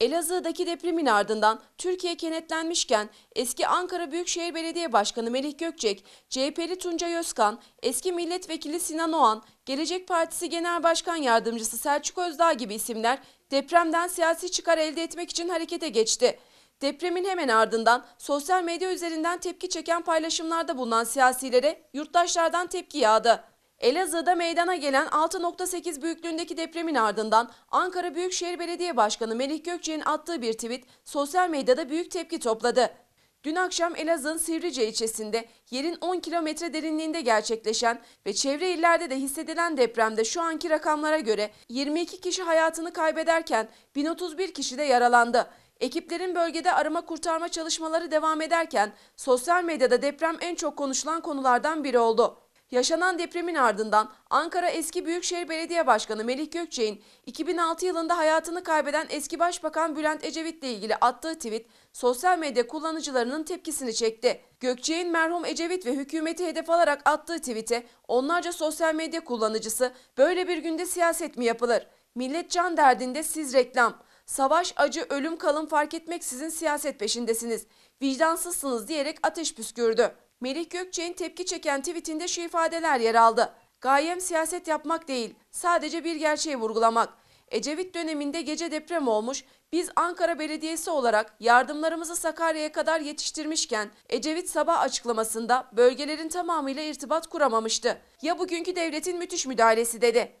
Elazığ'daki depremin ardından Türkiye kenetlenmişken eski Ankara Büyükşehir Belediye Başkanı Melih Gökçek, CHP'li Tuncay Özkan, eski milletvekili Sinan Oğan, Gelecek Partisi Genel Başkan Yardımcısı Selçuk Özdağ gibi isimler depremden siyasi çıkar elde etmek için harekete geçti. Depremin hemen ardından sosyal medya üzerinden tepki çeken paylaşımlarda bulunan siyasilere yurttaşlardan tepki yağdı. Elazığ'da meydana gelen 6.8 büyüklüğündeki depremin ardından Ankara Büyükşehir Belediye Başkanı Melih Gökçe'nin attığı bir tweet sosyal medyada büyük tepki topladı. Dün akşam Elazığ'ın Sivrice ilçesinde yerin 10 kilometre derinliğinde gerçekleşen ve çevre illerde de hissedilen depremde şu anki rakamlara göre 22 kişi hayatını kaybederken 1031 kişi de yaralandı. Ekiplerin bölgede arama kurtarma çalışmaları devam ederken sosyal medyada deprem en çok konuşulan konulardan biri oldu. Yaşanan depremin ardından Ankara eski Büyükşehir Belediye Başkanı Melih Gökçe'nin 2006 yılında hayatını kaybeden eski Başbakan Bülent Ecevit ile ilgili attığı tweet sosyal medya kullanıcılarının tepkisini çekti. Gökçe'nin merhum Ecevit ve hükümeti hedef alarak attığı tweete onlarca sosyal medya kullanıcısı böyle bir günde siyaset mi yapılır? Millet can derdinde siz reklam. Savaş, acı, ölüm, kalım fark etmeksizin siyaset peşindesiniz. Vicdansızsınız diyerek ateş püskürdü. Melih Gökçe'nin tepki çeken tweetinde şu ifadeler yer aldı. Gayem siyaset yapmak değil, sadece bir gerçeği vurgulamak. Ecevit döneminde gece deprem olmuş, biz Ankara Belediyesi olarak yardımlarımızı Sakarya'ya kadar yetiştirmişken Ecevit sabah açıklamasında bölgelerin tamamıyla irtibat kuramamıştı. Ya bugünkü devletin müthiş müdahalesi dedi.